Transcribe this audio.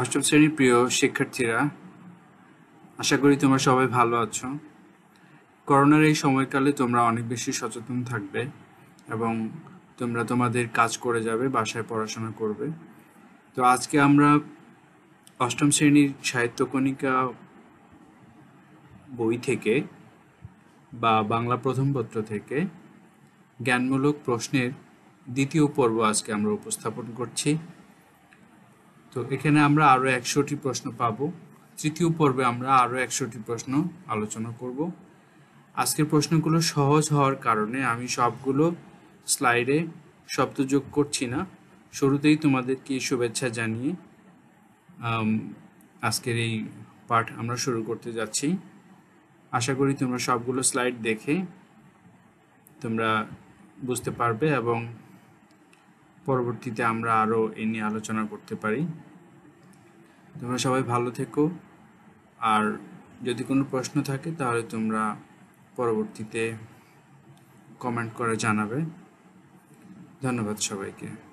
অষ্টম শ্রেণীর প্রিয় শিক্ষার্থীরা আশা করি তোমরা সবাই ভালো আছো করোনার এই সময়কালে তোমরা অনেক বেশি সচেতন থাকবে এবং তোমরা তোমাদের কাজ করে যাবে বাসায় পড়াশোনা করবে তো আজকে আমরা অষ্টম শ্রেণীর সাহিত্যকণিকা বই থেকে বা বাংলা প্রথম পত্র থেকে জ্ঞানমূলক প্রশ্নের দ্বিতীয় পর্ব আজকে আমরা উপস্থাপন করছি তো এখানে আমরা আরও একশোটি প্রশ্ন পাব তৃতীয় পর্বে আমরা আরও একশোটি প্রশ্ন আলোচনা করব আজকের প্রশ্নগুলো সহজ হওয়ার কারণে আমি সবগুলো স্লাইডে শব্দ যোগ করছি না শুরুতেই তোমাদেরকে শুভেচ্ছা জানিয়ে আজকের এই পাঠ আমরা শুরু করতে যাচ্ছি আশা করি তোমরা সবগুলো স্লাইড দেখে তোমরা বুঝতে পারবে এবং পরবর্তীতে আমরা আরও এ নিয়ে আলোচনা করতে পারি তোমরা সবাই ভালো থেকো আর যদি কোনো প্রশ্ন থাকে তাহলে তোমরা পরবর্তীতে কমেন্ট করে জানাবে ধন্যবাদ সবাইকে